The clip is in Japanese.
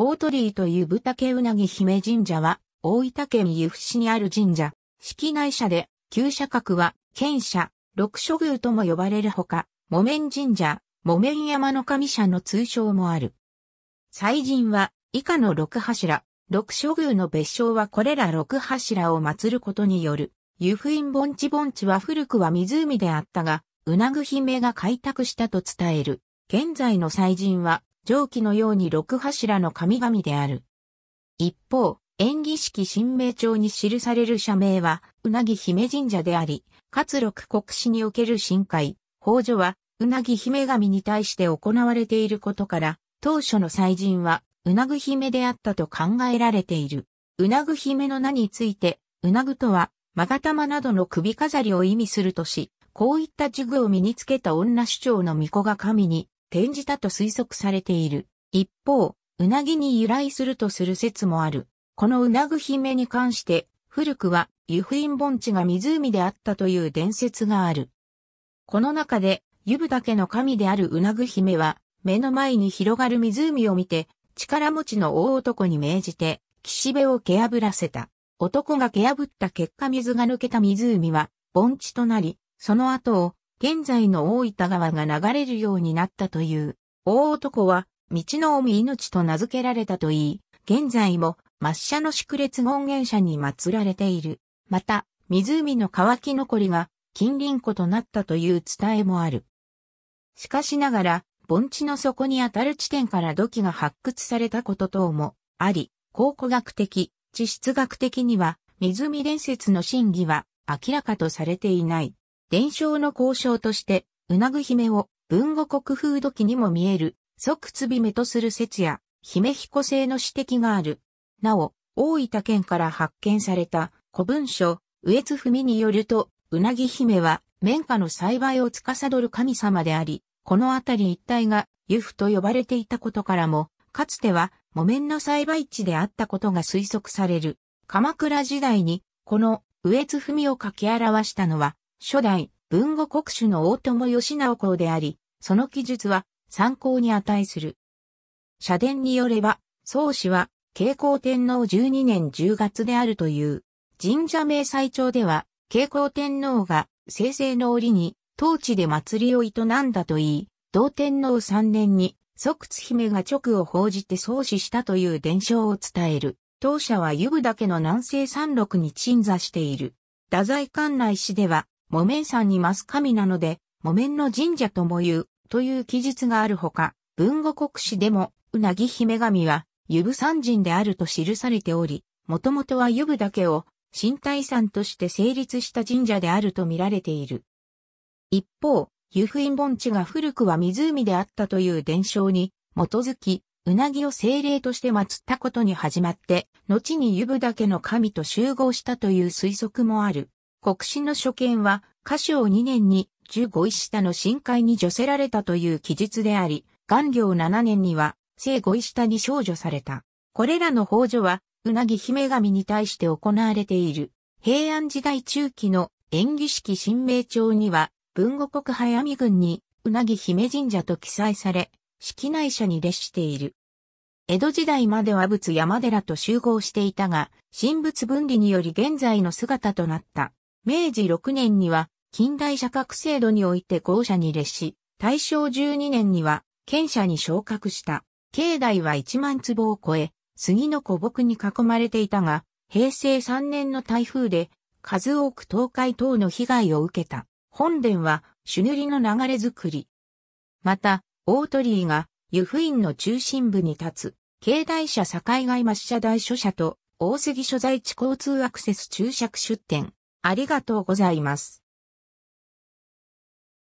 大鳥居という豚家うなぎ姫神社は、大分県由布市にある神社、式内社で、旧社格は、県社、六所宮とも呼ばれるほか、木綿神社、木綿山の神社の通称もある。祭神は、以下の六柱、六所宮の別称はこれら六柱を祀ることによる。由布院盆地盆地は古くは湖であったが、うなぐ姫が開拓したと伝える。現在の祭神は、上記のように六柱の神々である。一方、演技式神明帳に記される社名は、うなぎ姫神社であり、活六国史における深海、法女は、うなぎ姫神に対して行われていることから、当初の祭神は、うなぐ姫であったと考えられている。うなぐ姫の名について、うなぐとは、まがたまなどの首飾りを意味するとし、こういった授具を身につけた女主張の巫女が神に転じたと推測されている。一方、うなぎに由来するとする説もある。このうなぐ姫に関して、古くは湯布院盆地が湖であったという伝説がある。この中で、湯布岳の神であるうなぐ姫は、目の前に広がる湖を見て、力持ちの大男に命じて、岸辺を蹴破らせた。男が蹴破った結果水が抜けた湖は、盆地となり、その後を現在の大分川が流れるようになったという、大男は、道の海命と名付けられたといい、現在も、抹茶の祝列権現者に祀られている。また、湖の乾き残りが、近隣湖となったという伝えもある。しかしながら、盆地の底にあたる地点から土器が発掘されたこと等もあり、考古学的、地質学的には、湖伝説の真偽は明らかとされていない。伝承の交渉として、うなぐ姫を文語国風土器にも見える、即つびめとする説や、姫彦星の指摘がある。なお、大分県から発見された古文書、植津文によると、うなぎ姫は、綿花の栽培を司る神様であり、この辺り一帯が、湯布と呼ばれていたことからも、かつては、木綿の栽培地であったことが推測される。鎌倉時代に、この、植津文を書き表したのは、初代文語国主の大友義直公であり、その記述は参考に値する。社殿によれば、宗氏は、慶光天皇12年10月であるという、神社名祭帳では、慶光天皇が、生成の折に、当地で祭りを営んだと言い、同天皇3年に、即津姫が直を報じて創始したという伝承を伝える。当社は湯部岳の南西山麓に鎮座している。太宰館内市では、木綿山に増す神なので、木綿の神社とも言う、という記述があるほか、文語国史でも、うなぎ姫神は、湯部山神であると記されており、もともとは湯部だけを、新体山として成立した神社であると見られている。一方、湯布院盆地が古くは湖であったという伝承に、基づき、うなぎを精霊として祀ったことに始まって、後に湯部だけの神と集合したという推測もある。国史の初見は、歌唱2年に十五位下の深海に除せられたという記述であり、元領7年には、聖五位下に少女された。これらの宝女は、うなぎ姫神に対して行われている。平安時代中期の演技式神明帳には、文後国早見軍に、うなぎ姫神社と記載され、式内社に列している。江戸時代までは仏山寺と集合していたが、神仏分離により現在の姿となった。明治6年には近代社格制度において校舎に列し、大正12年には県舎に昇格した。境内は1万坪を超え、杉の古木に囲まれていたが、平成3年の台風で数多く倒壊等の被害を受けた。本殿は朱塗りの流れづくり。また、大鳥居が湯布院の中心部に立つ、境内社境外抹社大書社と大杉所在地交通アクセス注釈出店、ありがとうございます。